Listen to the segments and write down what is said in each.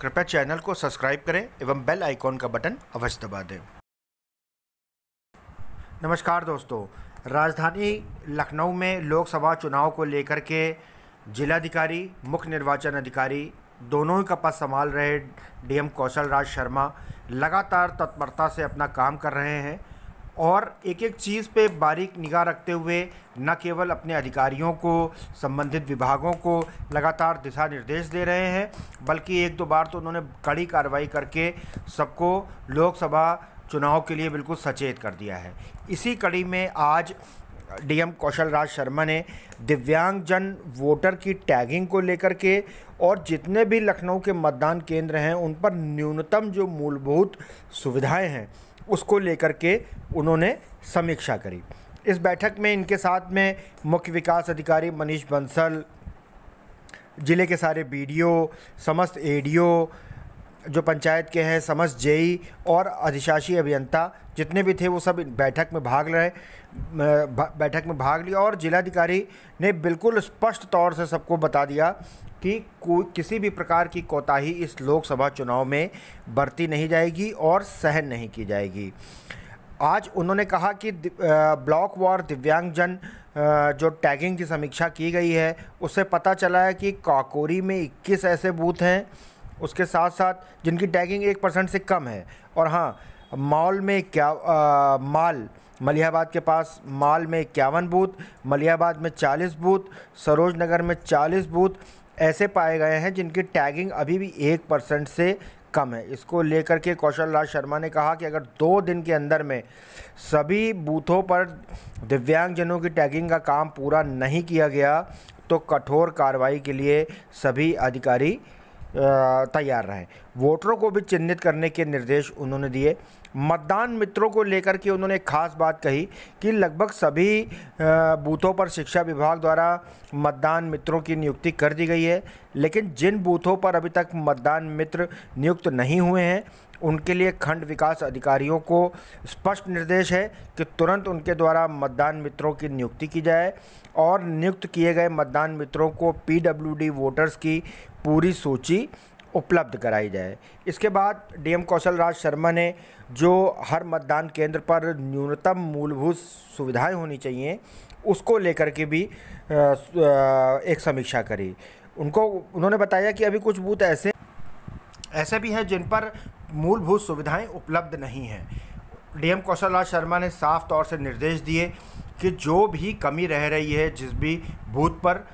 कृपया चैनल को सब्सक्राइब करें एवं बेल आइकॉन का बटन अवश्य दबा दें नमस्कार दोस्तों राजधानी लखनऊ में लोकसभा चुनाव को लेकर के जिलाधिकारी मुख्य निर्वाचन अधिकारी दोनों ही का पद संभाल रहे डीएम कौशल राज शर्मा लगातार तत्परता से अपना काम कर रहे हैं और एक एक चीज़ पे बारीक निगाह रखते हुए न केवल अपने अधिकारियों को संबंधित विभागों को लगातार दिशा निर्देश दे रहे हैं बल्कि एक दो बार तो उन्होंने कड़ी कार्रवाई करके सबको लोकसभा चुनाव के लिए बिल्कुल सचेत कर दिया है इसी कड़ी में आज डीएम कौशल राज शर्मा ने दिव्यांग जन वोटर की टैगिंग को लेकर के और जितने भी लखनऊ के मतदान केंद्र हैं उन पर न्यूनतम जो मूलभूत सुविधाएं हैं उसको लेकर के उन्होंने समीक्षा करी इस बैठक में इनके साथ में मुख्य विकास अधिकारी मनीष बंसल ज़िले के सारे बी समस्त ए जो पंचायत के हैं समस्त जेई और अधिशासी अभियंता जितने भी थे वो सब बैठक में भाग रहे बैठक में भाग लिया और जिलाधिकारी ने बिल्कुल स्पष्ट तौर से सबको बता दिया कि कोई किसी भी प्रकार की कोताही इस लोकसभा चुनाव में बरती नहीं जाएगी और सहन नहीं की जाएगी आज उन्होंने कहा कि ब्लॉक वार दिव्यांगजन जो टैगिंग की समीक्षा की गई है उससे पता चला है कि काकोरी में 21 ऐसे बूथ हैं उसके साथ साथ जिनकी टैगिंग एक परसेंट से कम है और हाँ मॉल में क्या आ, माल मलियाबाद के पास माल में इक्यावन बूथ मलियाबाद में 40 बूथ सरोज नगर में 40 बूथ ऐसे पाए गए हैं जिनकी टैगिंग अभी भी एक परसेंट से कम है इसको लेकर के कौशल राज शर्मा ने कहा कि अगर दो दिन के अंदर में सभी बूथों पर दिव्यांगजनों की टैगिंग का काम पूरा नहीं किया गया तो कठोर कार्रवाई के लिए सभी अधिकारी तैयार रहें वोटरों को भी चिन्हित करने के निर्देश उन्होंने दिए मतदान मित्रों को लेकर के उन्होंने एक खास बात कही कि लगभग सभी बूथों पर शिक्षा विभाग द्वारा मतदान मित्रों की नियुक्ति कर दी गई है लेकिन जिन बूथों पर अभी तक मतदान मित्र नियुक्त नहीं हुए हैं उनके लिए खंड विकास अधिकारियों को स्पष्ट निर्देश है कि तुरंत उनके द्वारा मतदान मित्रों की नियुक्ति की जाए और नियुक्त किए गए मतदान मित्रों को पीडब्ल्यूडी वोटर्स की पूरी सूची उपलब्ध कराई जाए इसके बाद डीएम कौशल राज शर्मा ने जो हर मतदान केंद्र पर न्यूनतम मूलभूत सुविधाएं होनी चाहिए उसको लेकर के भी एक समीक्षा करी उनको उन्होंने बताया कि अभी कुछ बूथ ऐसे ऐसे भी हैं जिन पर मूलभूत सुविधाएं उपलब्ध नहीं हैं डीएम कौशल राज शर्मा ने साफ तौर से निर्देश दिए कि जो भी कमी रह रही है जिस भी बूथ पर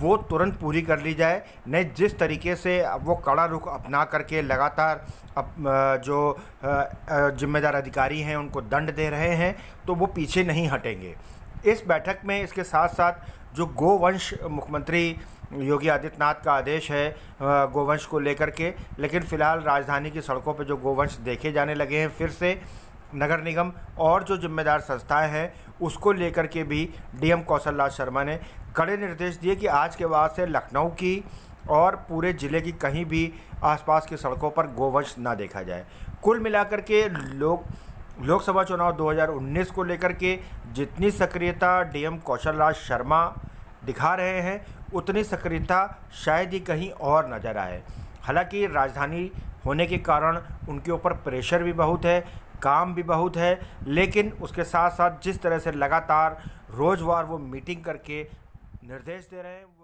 वो तुरंत पूरी कर ली जाए नहीं जिस तरीके से वो कड़ा रुख अपना करके लगातार अप जो जिम्मेदार अधिकारी हैं उनको दंड दे रहे हैं तो वो पीछे नहीं हटेंगे इस बैठक में इसके साथ साथ जो गोवंश मुख्यमंत्री योगी आदित्यनाथ का आदेश है गोवंश को लेकर के लेकिन फ़िलहाल राजधानी की सड़कों पर जो गोवंश देखे जाने लगे हैं फिर से नगर निगम और जो जिम्मेदार संस्थाएं हैं उसको लेकर के भी डीएम कौशल राज शर्मा ने कड़े निर्देश दिए कि आज के बाद से लखनऊ की और पूरे ज़िले की कहीं भी आसपास की सड़कों पर गोवंश ना देखा जाए कुल मिलाकर के लोग लोकसभा चुनाव 2019 को लेकर के जितनी सक्रियता डीएम कौशल राज शर्मा दिखा रहे हैं उतनी सक्रियता शायद ही कहीं और नज़र आए हालांकि राजधानी होने के कारण उनके ऊपर प्रेशर भी बहुत है काम भी बहुत है लेकिन उसके साथ साथ जिस तरह से लगातार रोज़वार वो मीटिंग करके निर्देश दे रहे हैं